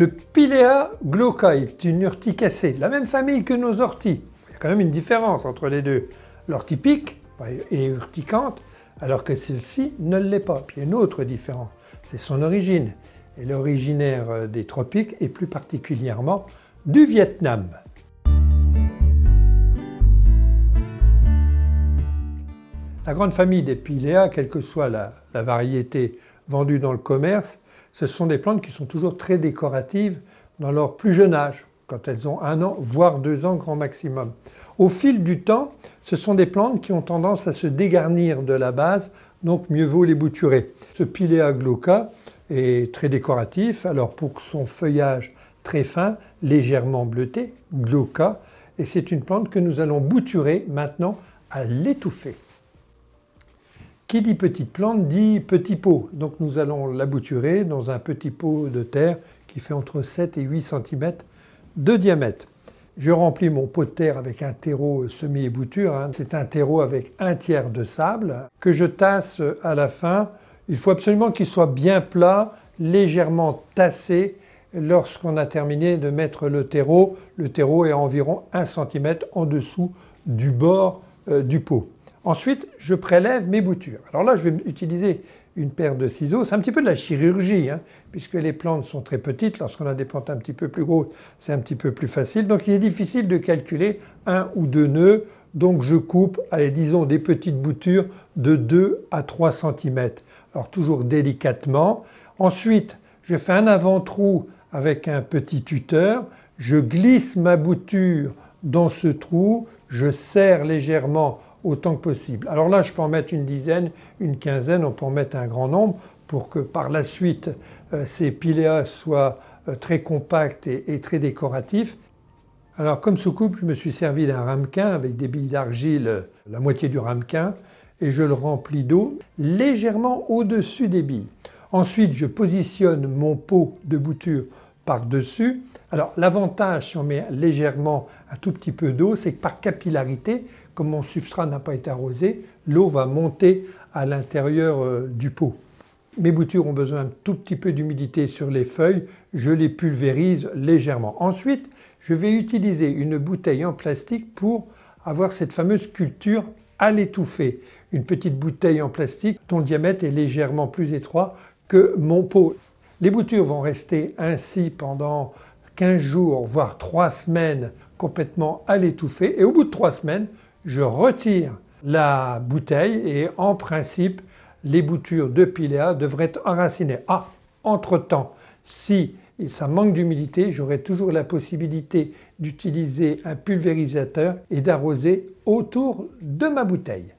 Le Pilea glauca est une urticacée, la même famille que nos orties. Il y a quand même une différence entre les deux. L'ortie pique bah, et urticante, alors que celle-ci ne l'est pas. Puis il y a une autre différence, c'est son origine. Elle est originaire euh, des tropiques et plus particulièrement du Vietnam. La grande famille des Pilea, quelle que soit la variété vendue dans le commerce, ce sont des plantes qui sont toujours très décoratives dans leur plus jeune âge, quand elles ont un an, voire deux ans grand maximum. Au fil du temps, ce sont des plantes qui ont tendance à se dégarnir de la base, donc mieux vaut les bouturer. Ce Pilea glauca est très décoratif, alors pour son feuillage très fin, légèrement bleuté, glauca, et c'est une plante que nous allons bouturer maintenant à l'étouffer. Qui dit petite plante dit petit pot. Donc nous allons l'abouturer dans un petit pot de terre qui fait entre 7 et 8 cm de diamètre. Je remplis mon pot de terre avec un terreau semi-ébouture. Hein. C'est un terreau avec un tiers de sable que je tasse à la fin. Il faut absolument qu'il soit bien plat, légèrement tassé lorsqu'on a terminé de mettre le terreau. Le terreau est environ 1 cm en dessous du bord euh, du pot. Ensuite, je prélève mes boutures. Alors là, je vais utiliser une paire de ciseaux. C'est un petit peu de la chirurgie, hein, puisque les plantes sont très petites. Lorsqu'on a des plantes un petit peu plus grosses, c'est un petit peu plus facile. Donc il est difficile de calculer un ou deux nœuds. Donc je coupe, allez, disons, des petites boutures de 2 à 3 cm. Alors toujours délicatement. Ensuite, je fais un avant-trou avec un petit tuteur. Je glisse ma bouture dans ce trou. Je serre légèrement autant que possible. Alors là, je peux en mettre une dizaine, une quinzaine, on peut en mettre un grand nombre pour que par la suite euh, ces piléas soient euh, très compacts et, et, très décoratifs. Alors comme soucoupe, je me suis servi d'un ramequin avec des billes d'argile, la moitié du ramequin, et je le remplis d'eau légèrement au-dessus des billes. Ensuite, je positionne mon pot de bouture dessus Alors l'avantage si on met légèrement un tout petit peu d'eau, c'est que par capillarité, comme mon substrat n'a pas été arrosé, l'eau va monter à l'intérieur euh, du pot. Mes boutures ont besoin d'un tout petit peu d'humidité sur les feuilles, je les pulvérise légèrement. Ensuite, je vais utiliser une bouteille en plastique pour avoir cette fameuse culture à l'étouffer. Une petite bouteille en plastique dont le diamètre est légèrement plus étroit que mon pot. Les boutures vont rester ainsi pendant 15 jours, voire 3 semaines, complètement à l'étouffer. Et au bout de 3 semaines, je retire la bouteille et en principe, les boutures de Pilea devraient être enracinées. Ah, entre-temps, si ça manque d'humidité, j'aurai toujours la possibilité d'utiliser un pulvérisateur et d'arroser autour de ma bouteille.